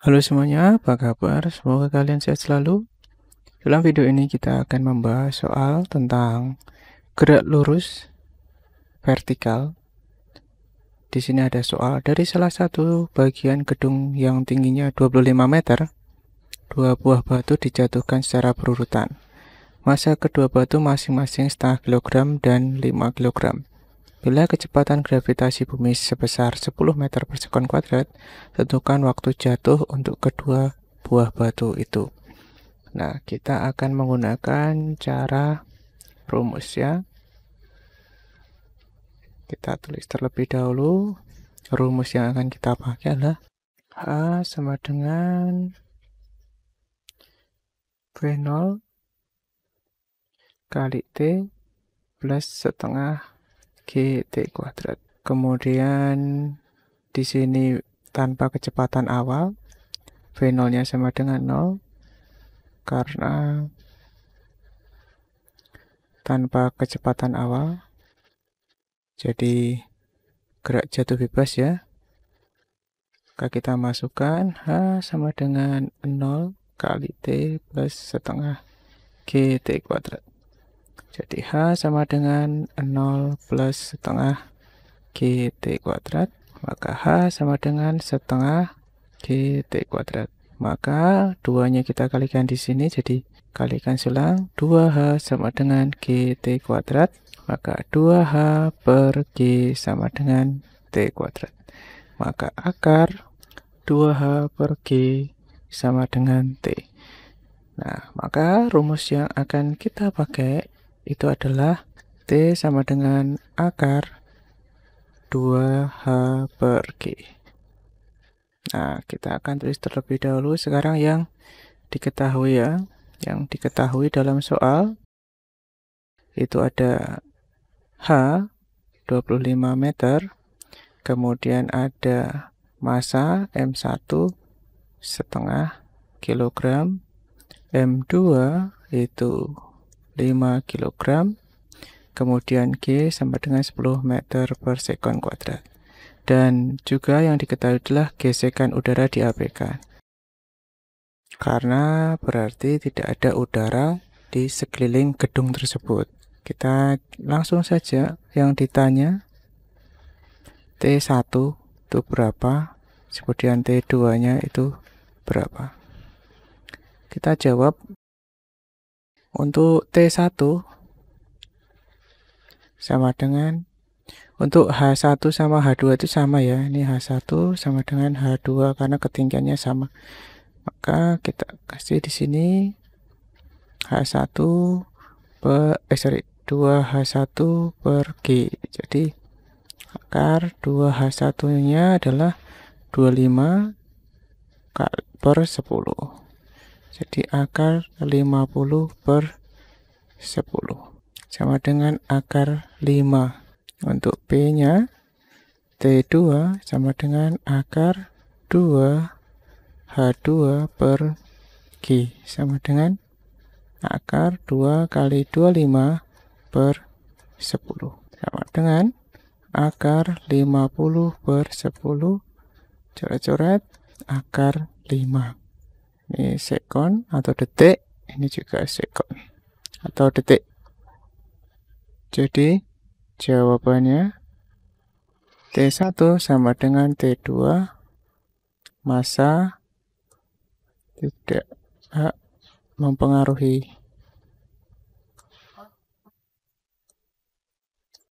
Halo semuanya, apa kabar? Semoga kalian sehat selalu. Dalam video ini kita akan membahas soal tentang gerak lurus vertikal. Di sini ada soal dari salah satu bagian gedung yang tingginya 25 meter, dua buah batu dijatuhkan secara berurutan. Masa kedua batu masing-masing setengah kilogram dan 5 kilogram. Bila kecepatan gravitasi bumi sebesar 10 meter per sekon kuadrat, tentukan waktu jatuh untuk kedua buah batu itu. Nah, kita akan menggunakan cara rumus ya. Kita tulis terlebih dahulu rumus yang akan kita pakai adalah H sama dengan V0 kali T plus setengah g t kuadrat. Kemudian di sini tanpa kecepatan awal, v nolnya sama dengan nol karena tanpa kecepatan awal, jadi gerak jatuh bebas ya. maka kita masukkan H sama dengan 0 kali T plus setengah t kuadrat. Jadi H sama dengan 0 plus setengah GT kuadrat. Maka H sama dengan setengah GT kuadrat. Maka duanya kita kalikan di sini. Jadi kalikan silang 2H sama dengan GT kuadrat. Maka 2H per G sama dengan T kuadrat. Maka akar 2H per G sama dengan T. Nah, maka rumus yang akan kita pakai itu adalah T sama dengan akar 2H per G. Nah, kita akan tulis terlebih dahulu sekarang yang diketahui ya. Yang diketahui dalam soal itu ada H 25 meter, kemudian ada massa M1 setengah kilogram, M2 itu 5 kg kemudian G sama dengan 10 meter per second kuadrat dan juga yang diketahui adalah gesekan udara di APK karena berarti tidak ada udara di sekeliling gedung tersebut kita langsung saja yang ditanya T1 itu berapa kemudian T2 nya itu berapa kita jawab untuk T1 sama dengan untuk H1 sama H2 itu sama ya. Ini H1 sama dengan H2 karena ketinggiannya sama. Maka kita kasih di sini H1 per eh sorry 2H1 per G. Jadi akar 2H1-nya adalah 25 per 10. Jadi akar 50 per 10 sama dengan akar 5. Untuk P-nya T2 sama dengan akar 2 H2 per G sama dengan akar 2 kali 25 per 10 sama dengan akar 50 per 10 coret-coret akar 5 ini sekon atau detik ini juga sekon atau detik jadi jawabannya T1 sama dengan T2 masa tidak mempengaruhi